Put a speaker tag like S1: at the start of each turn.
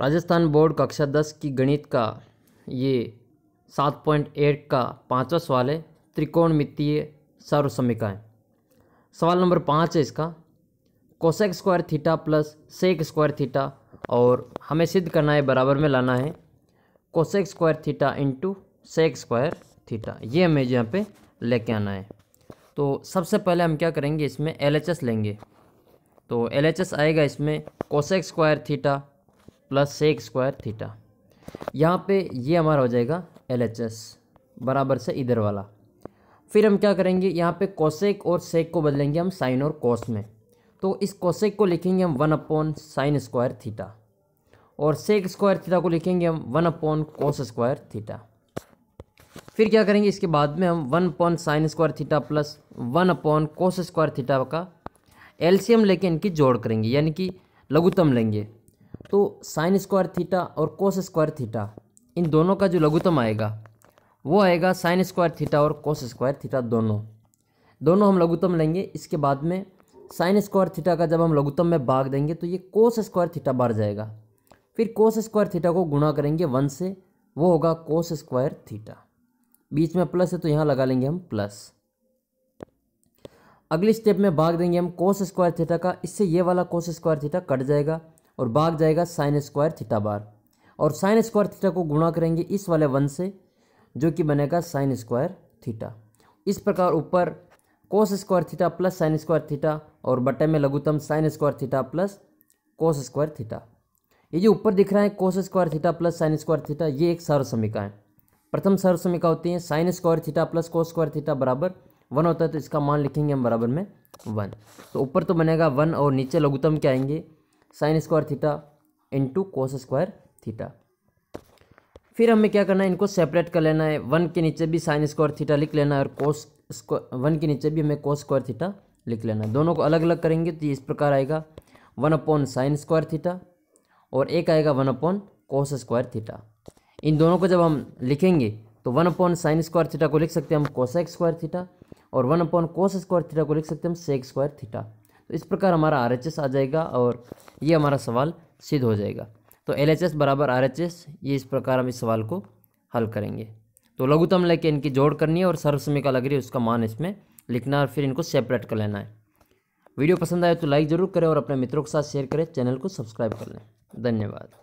S1: Rajasthan board कक्षा दस की गणित का ये सात पॉइंट एट का पाँचवा सवाल है त्रिकोण सर्व सर्वसमिकाएँ सवाल नंबर पाँच है इसका cosec square theta plus sec square theta और हमें सिद्ध करना है बराबर में लाना है cosec square theta into sec square theta ये हमें यहाँ पे लेके आना है तो सबसे पहले हम क्या करेंगे इसमें एल लेंगे तो एल आएगा इसमें cosec square theta plus sec square theta यहाँ पे ये हमारा हो जाएगा एल एच एस बराबर से इधर वाला फिर हम क्या करेंगे यहाँ पे कोसेक और सेक को बदलेंगे हम साइन और कोस में तो इस कोसेक को लिखेंगे हम one upon sine square theta और सेक स्क्वायर थीटा को लिखेंगे हम one upon cos square theta फिर क्या करेंगे इसके बाद में हम one upon sine square theta plus one upon cos square theta का एलसीएम लेके इनकी जोड़ करेंगे यानी कि लघुतम लेंगे तो साइन स्क्वायर थीटा और कोस स्क्वायर थीटा इन दोनों का जो लघुतम आएगा वो आएगा साइन स्क्वायर थीटा और कोस स्क्वायर थीटा दोनों दोनों हम लघुतम लेंगे इसके बाद में साइन स्क्वायर थीटा का जब हम लघुतम में भाग देंगे तो ये कोस स्क्वायर थीटा बढ़ जाएगा फिर कोस स्क्वायर थीटा को गुणा करेंगे वन से वो होगा कोस स्क्वायर थीटा बीच में प्लस है तो यहाँ लगा लेंगे हम प्लस अगले स्टेप में भाग देंगे हम कोस स्क्वायर थीटा का इससे ये वाला कोस स्क्वायर थीटा कट जाएगा और भाग जाएगा साइन स्क्वायर थीटा बार और साइन स्क्वायर थीटा को गुणा करेंगे इस वाले वन से जो कि बनेगा साइन स्क्वायर थीटा इस प्रकार ऊपर cos square theta plus sine square theta और बटे में लघुतम sine square theta plus cos square theta ये जो ऊपर दिख रहा है cos square theta plus sine square theta ये एक सर्व समीका है प्रथम सर्व समीका होती है sine square theta plus cos square theta बराबर वन होता है तो इसका मान लिखेंगे हम बराबर में वन तो ऊपर तो बनेगा वन और नीचे लघुतम क्या आएंगे sine square theta into cos square theta फिर हमें क्या करना है इनको सेपरेट कर लेना है वन के नीचे भी साइन स्क्वायर थीटा लिख लेना है और कोस स्क्वायर वन के नीचे भी हमें कोस स्क्वायर थीटा लिख लेना है दोनों को अलग अलग करेंगे तो ये इस प्रकार आएगा one upon sine square theta और एक आएगा one upon cos square theta इन दोनों को जब हम लिखेंगे तो one upon sine square theta को लिख सकते हैं हम कोसेक स्क्वायर थीटा और one upon cos square theta को लिख सकते हैं हम सेक स्क्वायर थीटा तो इस प्रकार हमारा आर आ जाएगा और ये हमारा सवाल सिद्ध हो जाएगा तो एल बराबर आर ये इस प्रकार हम इस सवाल को हल करेंगे तो लघुतम लेके इनकी जोड़ करनी है और सर्वसमीका लग रही है उसका मान इसमें लिखना और फिर इनको सेपरेट कर लेना है वीडियो पसंद आए तो लाइक ज़रूर करें और अपने मित्रों के साथ शेयर करें चैनल को सब्सक्राइब कर लें धन्यवाद